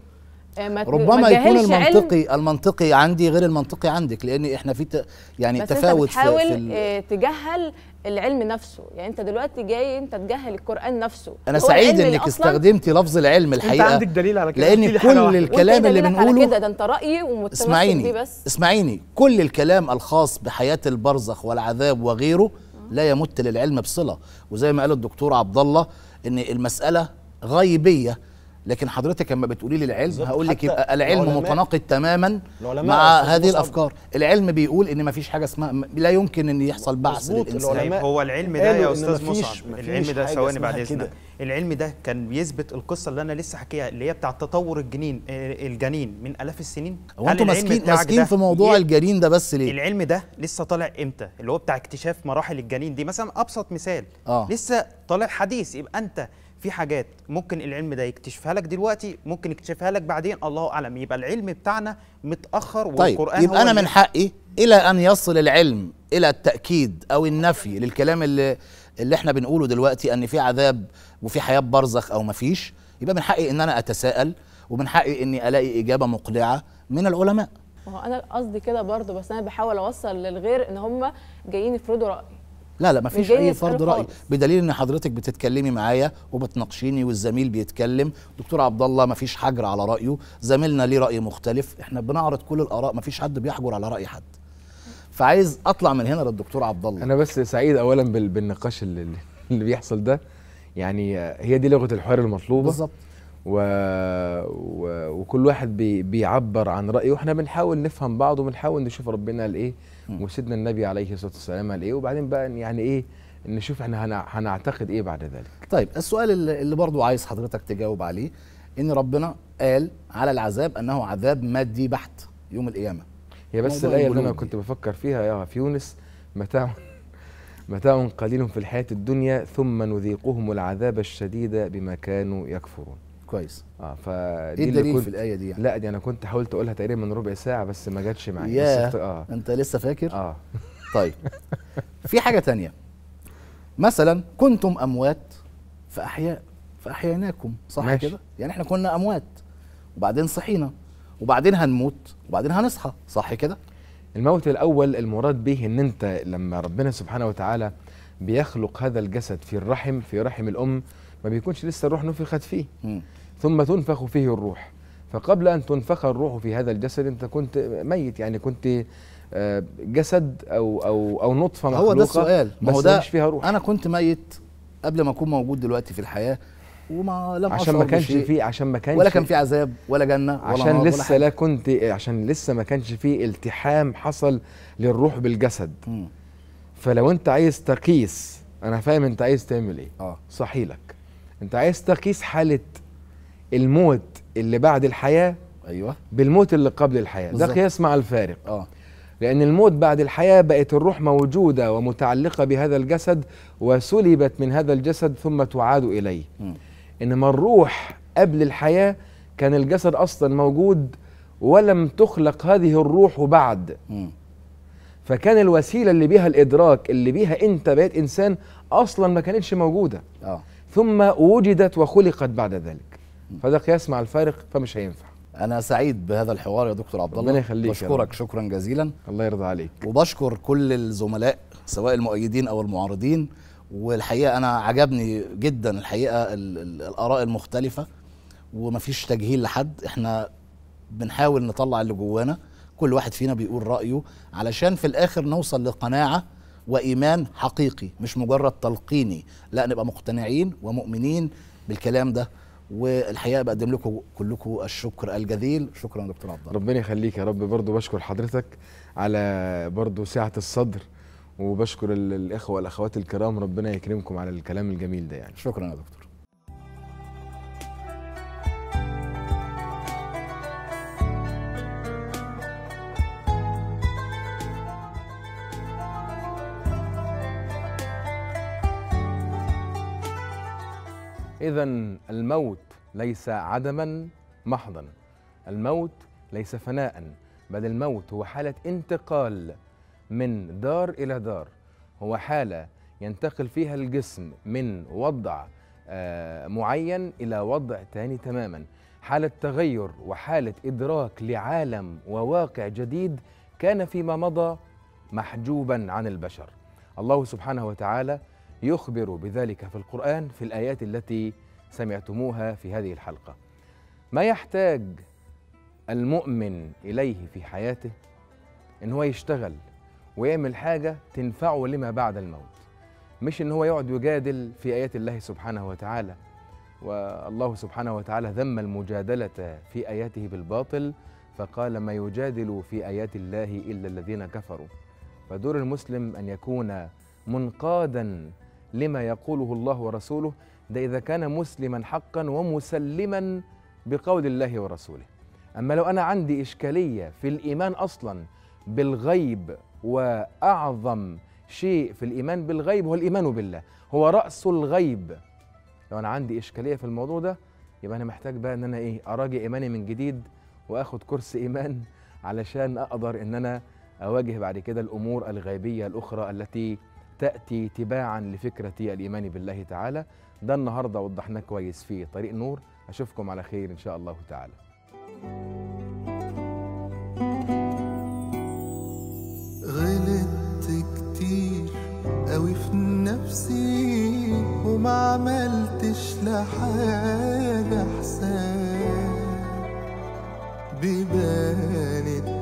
ما ربما يكون المنطقي علم. المنطقي عندي غير المنطقي عندك لان احنا في يعني بس تفاوت انت بتحاول في, بتحاول آه، تجهل العلم نفسه يعني انت دلوقتي جاي انت تجهل القران نفسه انا سعيد انك استخدمتي لفظ العلم الحقيقه انت عندك دليل على كده لان كل الكلام اللي بنقوله كده ده انت رايي ومتمسك اسمعيني بس اسمعيني كل الكلام الخاص بحياه البرزخ والعذاب وغيره لا يمت للعلم بصله وزي ما قال الدكتور عبد الله ان المساله غيبيه لكن حضرتك لما بتقولي لي العلم هقول لك يبقى العلم متناقض تماما مع هذه الافكار العلم بيقول ان ما فيش حاجه اسمها لا يمكن ان يحصل بعث للانسان طيب، هو العلم ده يا استاذ مصعب العلم ده ثواني بعد اذنك العلم ده كان بيثبت القصه اللي انا لسه حكيها اللي هي بتاع تطور الجنين آه، الجنين من الاف السنين هو انتوا ماسكين ماسكين في موضوع الجنين ده بس ليه العلم ده لسه طالع امتى اللي هو بتاع اكتشاف مراحل الجنين دي مثلا ابسط مثال آه. لسه طالع حديث يبقى انت في حاجات ممكن العلم ده يكتشفها لك دلوقتي ممكن يكتشفها لك بعدين الله اعلم يبقى العلم بتاعنا متاخر والقران طيب يبقى انا من حقي الى ان يصل العلم الى التاكيد او النفي للكلام اللي اللي احنا بنقوله دلوقتي ان في عذاب وفي حياه برزخ او مفيش يبقى من حقي ان انا اتساءل ومن حقي اني الاقي اجابه مقنعه من العلماء ما هو انا قصدي كده برضه بس انا بحاول اوصل للغير ان هم جايين يفرضوا راي لا لا ما فيش اي فرض راي بدليل ان حضرتك بتتكلمي معايا وبتناقشيني والزميل بيتكلم دكتور عبد الله ما فيش حجر على رايه زميلنا ليه راي مختلف احنا بنعرض كل الاراء ما فيش حد بيحجر على راي حد فعايز اطلع من هنا للدكتور عبد الله انا بس سعيد اولا بالنقاش اللي, اللي بيحصل ده يعني هي دي لغه الحوار المطلوبه بالظبط و... و... وكل واحد بي... بيعبر عن رايه واحنا بنحاول نفهم بعض وبنحاول نشوف ربنا الايه وسيدنا النبي عليه الصلاه والسلام قال ايه وبعدين بقى يعني ايه نشوف احنا هنعتقد ايه بعد ذلك طيب السؤال اللي برضه عايز حضرتك تجاوب عليه ان ربنا قال على العذاب انه عذاب مادي بحت يوم القيامه هي بس الايه اللي انا كنت بفكر فيها يا في يونس متاع متاع قليل في الحياه الدنيا ثم نذيقهم العذاب الشديد بما كانوا يكفرون كويس اه فدي ايه الدليل كنت... في الايه دي يعني؟ لا دي انا كنت حاولت اقولها تقريبا من ربع ساعه بس ما جاتش معايا ياه بس اه انت لسه فاكر؟ اه طيب في حاجه تانية مثلا كنتم اموات فاحياء فاحييناكم صح كده؟ يعني احنا كنا اموات وبعدين صحينا وبعدين هنموت وبعدين هنصحى صح كده؟ الموت الاول المراد به ان انت لما ربنا سبحانه وتعالى بيخلق هذا الجسد في الرحم في رحم الام ما بيكونش لسه الروح نفخت فيه م. ثم تنفخ فيه الروح فقبل أن تنفخ الروح في هذا الجسد أنت كنت ميت يعني كنت آه، جسد أو أو أو نطفة مخلوقة هو ده السؤال ما هو ده فيها روح أنا كنت ميت قبل ما أكون موجود دلوقتي في الحياة وما لم عشان ما كانش في عشان ما كانش ولا كان في عذاب ولا جنه ولا عشان لسه ولا حاجة. لا كنت عشان لسه ما كانش في التحام حصل للروح بالجسد م. فلو انت عايز تقيس انا فاهم انت عايز تعمل ايه اه صحيلك انت عايز تقيس حاله الموت اللي بعد الحياه ايوه بالموت اللي قبل الحياه بالزبط. ده قياس مع الفارق اه لأن الموت بعد الحياة بقت الروح موجودة ومتعلقة بهذا الجسد وسلبت من هذا الجسد ثم تعاد إليه م. إنما الروح قبل الحياة كان الجسد أصلا موجود ولم تخلق هذه الروح بعد م. فكان الوسيلة اللي بيها الإدراك اللي بيها أنت بقيت إنسان أصلا ما كانتش موجودة آه. ثم وجدت وخلقت بعد ذلك فده قياس مع الفارق فمش هينفع انا سعيد بهذا الحوار يا دكتور عبد الله ربنا يخليك بشكرك شكرا جزيلا الله يرضى عليك وبشكر كل الزملاء سواء المؤيدين او المعارضين والحقيقه انا عجبني جدا الحقيقه الاراء المختلفه ومفيش تجهيل لحد احنا بنحاول نطلع اللي جوانا كل واحد فينا بيقول رايه علشان في الاخر نوصل لقناعه وايمان حقيقي مش مجرد تلقيني لا نبقى مقتنعين ومؤمنين بالكلام ده والحقيقه بقدم لكم كلكم الشكر الجزيل شكرا يا دكتور عبد الله ربنا يخليك يا رب برضو بشكر حضرتك على برضو سعه الصدر وبشكر الاخوه والاخوات الكرام ربنا يكرمكم على الكلام الجميل ده يعني شكرا يا دكتور إذا الموت ليس عدما محضا الموت ليس فناء بل الموت هو حالة انتقال من دار إلى دار هو حالة ينتقل فيها الجسم من وضع آه، معين إلى وضع تاني تماما حالة تغير وحالة إدراك لعالم وواقع جديد كان فيما مضى محجوبا عن البشر الله سبحانه وتعالى يخبر بذلك في القرآن في الآيات التي سمعتموها في هذه الحلقة ما يحتاج المؤمن إليه في حياته إن هو يشتغل ويعمل حاجة تنفعه لما بعد الموت مش إن هو يقعد يجادل في آيات الله سبحانه وتعالى والله سبحانه وتعالى ذم المجادلة في آياته بالباطل فقال ما يجادل في آيات الله إلا الذين كفروا فدور المسلم أن يكون منقادا لما يقوله الله ورسوله ده إذا كان مسلما حقا ومسلما بقول الله ورسوله أما لو أنا عندي إشكالية في الإيمان أصلا بالغيب وأعظم شيء في الإيمان بالغيب هو الإيمان بالله هو رأس الغيب لو أنا عندي إشكالية في الموضوع ده يبقى أنا محتاج بقى إن أنا إيه أراجع إيماني من جديد وآخد كورس إيمان علشان أقدر إن أنا أواجه بعد كده الأمور الغيبية الأخرى التي تأتي تباعا لفكرة الإيمان بالله تعالى ده النهاردة وضحناه كويس في طريق نور أشوفكم على خير إن شاء الله تعالى غلطت كتير قوي في نفسي وما عملتش لحاجة حساب ببانت